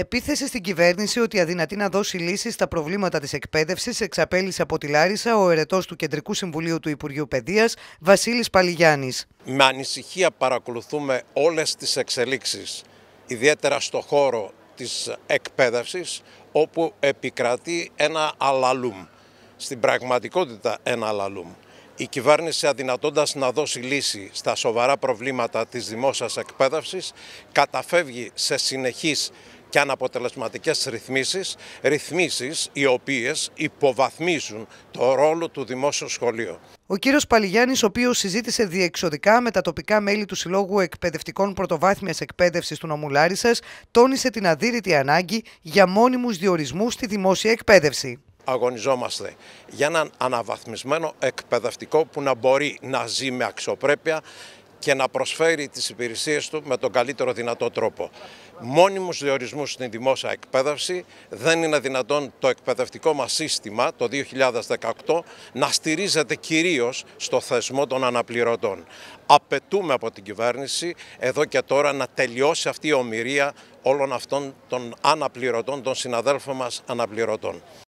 Επίθεση στην κυβέρνηση ότι αδυνατεί να δώσει λύσεις στα προβλήματα της εκπαίδευσης εξαπέλυσε από τη Λάρισα ο ερετό του Κεντρικού Συμβουλίου του Υπουργείου Παιδείας, Βασίλης Παλιγιάννης. Με ανησυχία παρακολουθούμε όλες τις εξελίξεις, ιδιαίτερα στο χώρο της εκπαίδευσης, όπου επικρατεί ένα αλαλούμ. Στην πραγματικότητα, ένα αλαλούμ. Η κυβέρνηση αδυνατώντας να δώσει λύση στα σοβαρά προβλήματα της δημόσιας εκπαίδευσης, καταφεύγει σε συνεχείς και αναποτελεσματικές ρυθμίσεις, ρυθμίσεις οι οποίες υποβαθμίζουν το ρόλο του δημόσιου σχολείου. Ο κύριος Παλιγιάννης, ο οποίος συζήτησε διεξοδικά με τα τοπικά μέλη του Συλλόγου Εκπαιδευτικών Πρωτοβάθμιας Εκπαίδευσης του Νομού Λάρισας, τόνισε την αδύρυτη ανάγκη για μόνιμους διορισμούς στη δημόσια εκπαίδευση αγωνιζόμαστε για έναν αναβαθμισμένο εκπαιδευτικό που να μπορεί να ζει με αξιοπρέπεια, και να προσφέρει τις υπηρεσίες του με τον καλύτερο δυνατό τρόπο. Μόνιμους διορισμούς στην δημόσια εκπαίδευση δεν είναι δυνατόν το εκπαιδευτικό μας σύστημα το 2018 να στηρίζεται κυρίως στο θεσμό των αναπληρωτών. Απαιτούμε από την κυβέρνηση εδώ και τώρα να τελειώσει αυτή η ομοιρία όλων αυτών των αναπληρωτών, των συναδέλφων μας αναπληρωτών.